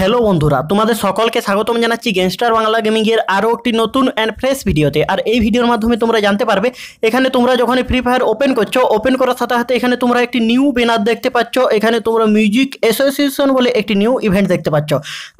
hello বন্ধুরা তোমাদের সকলকে স্বাগতম জানাচ্ছি গ্যাংস্টার বাংলা গেমিংয়ের আরও একটি নতুন অ্যান্ড ফ্রেশ ভিডিওতে আর এই ভিডিওর মাধ্যমে তোমরা জানতে পারবে এখানে তোমরা যখন ফ্রি ফায়ার ওপেন করছো ওপেন করার সাথে সাথে এখানে তোমরা একটি নিউ ব্যানার দেখতে পাচ্ছ এখানে তোমরা মিউজিক অ্যাসোসিয়েশন বলে একটি নিউ ইভেন্ট দেখতে পাচ্ছ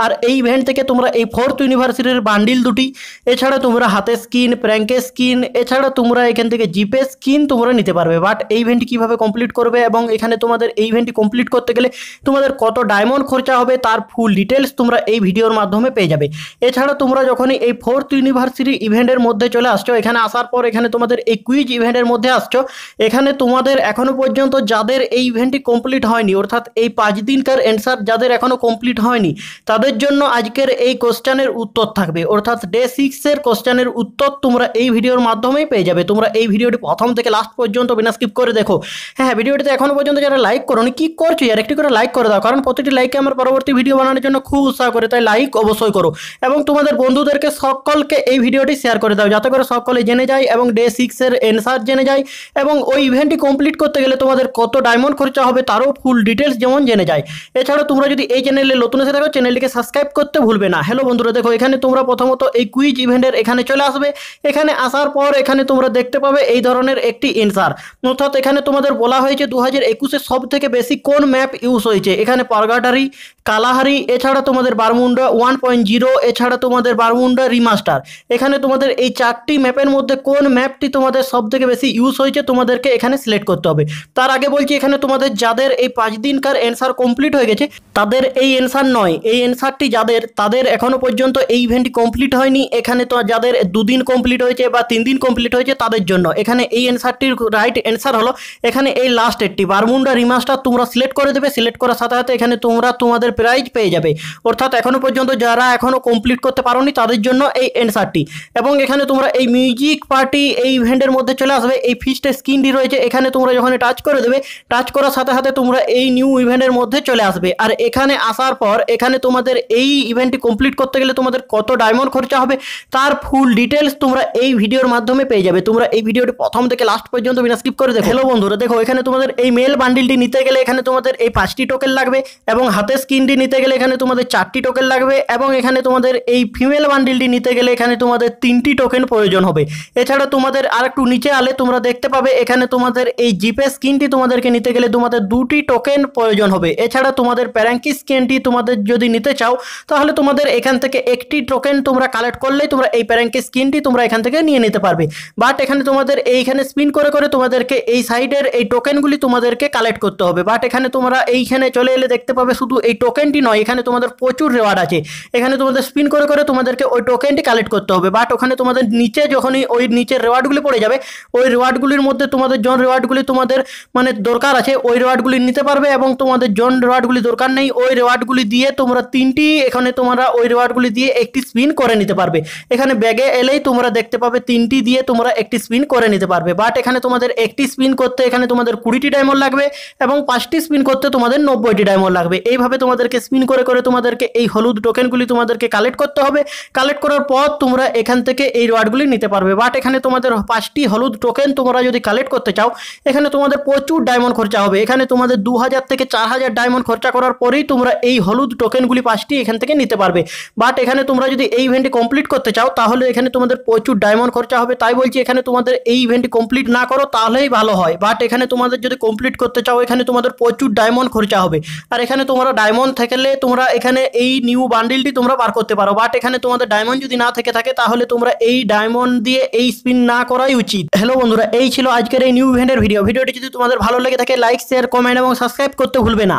আর এই ইভেন্ট থেকে তোমরা এই ফোর্থ ইউনিভার্সিটির বান্ডিল দুটি এছাড়া তোমরা হাতে স্কিন প্র্যাঙ্কে স্কিন এছাড়া তোমরা এখান থেকে জিপে স্কিন তোমরা নিতে পারবে বাট এই ইভেন্ট কীভাবে কমপ্লিট করবে এবং এখানে তোমাদের এই ইভেন্টটি কমপ্লিট করতে গেলে তোমাদের কত ডায়মন্ড খরচা হবে তার ফুল ডিটেলস তোমরা এই ভিডিওর মাধ্যমে পেয়ে যাবে এছাড়া তোমরা যখনই এই ফোর্থ ইউনিভার্সিটি ইভেন্টের মধ্যে চলে আসছো এখানে আসার পর এখানে তোমাদের এই কুইজ ইভেন্টের মধ্যে আসছো এখানে তোমাদের এখনও পর্যন্ত যাদের এই ইভেন্টটি কমপ্লিট হয়নি অর্থাৎ এই পাঁচ দিনকার অ্যান্সার যাদের এখনও কমপ্লিট হয়নি তাদের জন্য আজকের এই কোশ্চানের উত্তর থাকবে অর্থাৎ ডে সিক্সের কোশ্চানের উত্তর তোমরা এই ভিডিওর মাধ্যমেই পেয়ে যাবে তোমরা এই ভিডিওটি প্রথম থেকে লাস্ট পর্যন্ত বিনা স্কিপ করে দেখো হ্যাঁ, হ্যাঁ ভিডিওটিতে এখনও পর্যন্ত যারা লাইক করো কী করছো আর একটি করে লাইক করে দাও কারণ প্রতিটি লাইকে আমার পরবর্তী ভিডিও বানানোর জন্য খুব উৎসাহ করে তাই লাইক অবশ্যই করো এবং তোমাদের বন্ধুদেরকে সকলকে এই ভিডিওটি শেয়ার করে দাও যাতে করে সকলে জেনে যায় এবং ডে সিক্সের অ্যান্সার জেনে যায় এবং ওই ইভেন্টটি কমপ্লিট করতে গেলে তোমাদের কত ডায়মন্ড খরচা হবে তারও ফুল ডিটেলস যেমন জেনে যায় এছাড়া তোমরা যদি এই চ্যানেলে নতুন এসে থাকো চ্যানেলটিকে সাবস্ক্রাইব করতে ভুলবে না হ্যালো বন্ধুরা দেখো এখানে তোমরা প্রথমত এই কুইজ ইভেন্টের এখানে চলে আসবে এখানে আসার পর এখানে তোমরা দেখতে পাবে এই ধরনের একটি অ্যান্সার অর্থাৎ এখানে তোমাদের বলা হয়েছে দু হাজার একুশে সব থেকে বেশি কোন ম্যাপ ইউজ হয়েছে এখানে পারগাটারি কালাহারি এছাড়া তোমাদের বারমুন্ডা ওয়ান পয়েন্ট জিরো এছাড়া তোমাদের বারমুন্ডা রিমাস্টার এখানে তোমাদের এই চারটি ম্যাপের মধ্যে কোন ম্যাপটি তোমাদের সবথেকে বেশি ইউজ হয়েছে তোমাদেরকে এখানে সিলেক্ট করতে হবে তার আগে বলছি এখানে তোমাদের যাদের এই পাঁচ দিনকার অ্যান্সার কমপ্লিট হয়ে গেছে তাদের এই অ্যান্সার নয় এই অ্যান্সারটি যাদের তাদের এখনও পর্যন্ত এই ইভেন্টটি কমপ্লিট হয়নি এখানে তো যাদের দুদিন কমপ্লিট হয়েছে বা তিন দিন কমপ্লিট হয়েছে তাদের জন্য এখানে এই অ্যান্সারটির রাইট অ্যান্সার হলো এখানে এই লাস্ট এরটি বারমুন্ডা রিমাস্টার তোমরা সিলেক্ট করে দেবে সিলেক্ট করার সাথে সাথে এখানে তোমরা তোমাদের প্রাইজ পেয়ে যাবে অর্থাৎ এখনও পর্যন্ত যারা এখনও কমপ্লিট করতে পারোনি তাদের জন্য এই অ্যান্সারটি এবং এখানে তোমরা এই মিউজিক পার্টি এই ইভেন্টের মধ্যে চলে আসবে এই ফিস্টের স্ক্রিনটি রয়েছে এখানে তোমরা যখন টাচ করে দেবে টাচ করার সাথে সাথে তোমরা এই নিউ ইভেন্টের মধ্যে চলে আসবে আর এখানে আসার পর এখানে তোমাদের এই ইভেন্টটি কমপ্লিট করতে গেলে তোমাদের কত ডায়মন্ড খরচা হবে তার ফুল ডিটেলস তোমরা এই ভিডিওর মাধ্যমে পেয়ে যাবে তোমরা এই ভিডিওটি প্রথম থেকে লাস্ট পর্যন্ত বিনা স্কিপ করে দেবে হ্যালো বন্ধুরা দেখো এখানে তোমাদের এই মেল বান্ডিলটি নিতে গেলে এখানে তোমাদের এই পাঁচটি টোকেন লাগবে এবং হাতে স্ক্রিন তিনটি নিতে গেলে এখানে তোমাদের চারটি টোকেন লাগবে এবং এখানে তোমাদের এই ফিমেল বান্ডিলটি নিতে গেলে এখানে তোমাদের তিনটি টোকেন প্রয়োজন হবে এছাড়া তোমাদের আর একটু নিচে আলে তোমরা দেখতে পাবে এখানে তোমাদের এই জিপে স্কিনটি তোমাদেরকে নিতে গেলে তোমাদের দুটি টোকেন প্রয়োজন হবে এছাড়া তোমাদের প্যারাঙ্কি স্কিনটি তোমাদের যদি নিতে চাও তাহলে তোমাদের এখান থেকে একটি টোকেন তোমরা কালেক্ট করলেই তোমরা এই প্যারাঙ্কি স্কিনটি তোমরা এখান থেকে নিয়ে নিতে পারবে বাট এখানে তোমাদের এইখানে স্পিন করে করে তোমাদেরকে এই সাইডের এই টোকেনগুলি তোমাদেরকে কালেক্ট করতে হবে বাট এখানে তোমরা এইখানে চলে এলে দেখতে পাবে শুধু এই টোকেন টোকেনটি নয় এখানে তোমাদের প্রচুর রেওয়ার্ড আছে এখানে তোমাদের স্পিন করে করে তোমাদেরকে ওই টোকেনটি কালেক্ট করতে হবে বাট ওখানে তোমাদের নিচে যখনই ওই নিচের রেওয়ার্ডগুলি পড়ে যাবে ওই রেওয়ার্ডগুলির মধ্যে তোমাদের জন রেওয়ার্ডগুলি তোমাদের মানে দরকার আছে ওই রেওয়ার্ডগুলি নিতে পারবে এবং তোমাদের জন রেওয়ার্ডগুলি দরকার নেই ওই রেওয়ার্ডগুলি দিয়ে তোমরা তিনটি এখানে তোমরা ওই রেওয়ার্ডগুলি দিয়ে একটি স্পিন করে নিতে পারবে এখানে ব্যাগে এলেই তোমরা দেখতে পাবে তিনটি দিয়ে তোমরা একটি স্পিন করে নিতে পারবে বাট এখানে তোমাদের একটি স্পিন করতে এখানে তোমাদের কুড়িটি ডায়মন্ড লাগবে এবং পাঁচটি স্পিন করতে তোমাদের নব্বইটি ডায়মন্ড লাগবে এইভাবে তোমাদের তোমাদেরকে স্পিন করে করে তোমাদেরকে এই হলুদ টোকেনগুলি তোমাদেরকে কালেক্ট করতে হবে কালেক্ট করার পর তোমরা এখান থেকে এই রডগুলি নিতে পারবে বাট এখানে তোমাদের পাঁচটি হলুদ টোকেন তোমরা যদি কালেক্ট করতে চাও এখানে তোমাদের প্রচুর ডায়মন্ড খরচা হবে এখানে তোমাদের দু হাজার থেকে চার হাজার ডায়মন্ড খরচা করার পরেই তোমরা এই হলুদ টোকেনগুলি পাঁচটি এখান থেকে নিতে পারবে বাট এখানে তোমরা যদি এই ইভেন্টটি কমপ্লিট করতে চাও তাহলে এখানে তোমাদের প্রচুর ডায়মন্ড খরচা হবে তাই বলছি এখানে তোমাদের এই ইভেন্টটি কমপ্লিট না করো তাহলেই ভালো হয় বাট এখানে তোমাদের যদি কমপ্লিট করতে চাও এখানে তোমাদের প্রচুর ডায়মন্ড খরচা হবে আর এখানে তোমরা ডায়মন্ড ডায়মন্ড থাকলে তোমরা এখানে এই নিউ বান্ডিলটি তোমরা বার করতে পারো বাট এখানে তোমাদের ডায়মন্ড যদি না থেকে থাকে তাহলে তোমরা এই ডায়মন্ড দিয়ে এই স্পিন না করাই উচিত হ্যালো বন্ধুরা এই ছিল আজকের এই নিউ ইভেন্টের ভিডিও ভিডিওটি যদি তোমাদের ভালো লাগে থাকে লাইক শেয়ার কমেন্ট এবং সাবস্ক্রাইব করতে ভুলবে না